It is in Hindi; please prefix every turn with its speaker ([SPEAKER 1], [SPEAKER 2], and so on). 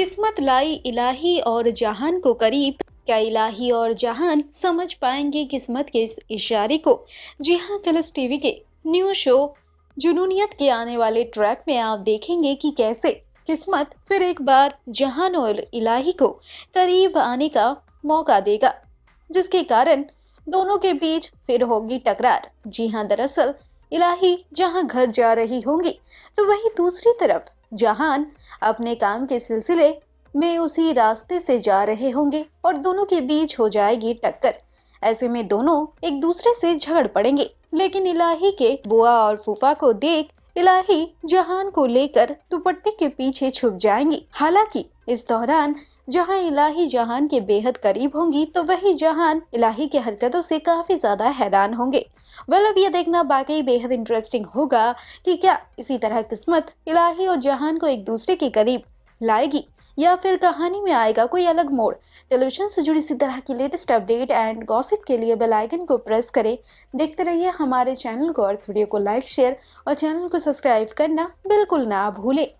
[SPEAKER 1] किस्मत लाई इलाही और जहान को करीब क्या इलाही और जहान समझ पाएंगे किस्मत के इस इशारे को जी हाँ कलस टीवी के न्यू शो जुनूनियत के आने वाले ट्रैक में आप देखेंगे कि कैसे किस्मत फिर एक बार जहान और इलाही को करीब आने का मौका देगा जिसके कारण दोनों के बीच फिर होगी टकरार जी हाँ दरअसल इलाही जहां घर जा रही होंगी तो वहीं दूसरी तरफ जहान अपने काम के सिलसिले में उसी रास्ते से जा रहे होंगे और दोनों के बीच हो जाएगी टक्कर ऐसे में दोनों एक दूसरे से झगड़ पड़ेंगे लेकिन इलाही के बुआ और फूफा को देख इलाही जहान को लेकर दुपट्टे के पीछे छुप जाएंगी हालांकि इस दौरान जहाँ इलाही जहान के बेहद करीब होंगी तो वही जहान इलाही की हरकतों से काफी ज्यादा हैरान होंगे वेल अब ये देखना बाकी बेहद इंटरेस्टिंग होगा कि क्या इसी तरह किस्मत इलाही और जहान को एक दूसरे के करीब लाएगी या फिर कहानी में आएगा कोई अलग मोड़ टेलीविजन से जुड़ी इसी तरह की लेटेस्ट अपडेट एंड गॉसिप के लिए बेल आइकन को प्रेस करें देखते रहिए हमारे चैनल को और इस वीडियो को लाइक शेयर और चैनल को सब्सक्राइब करना बिल्कुल ना भूलें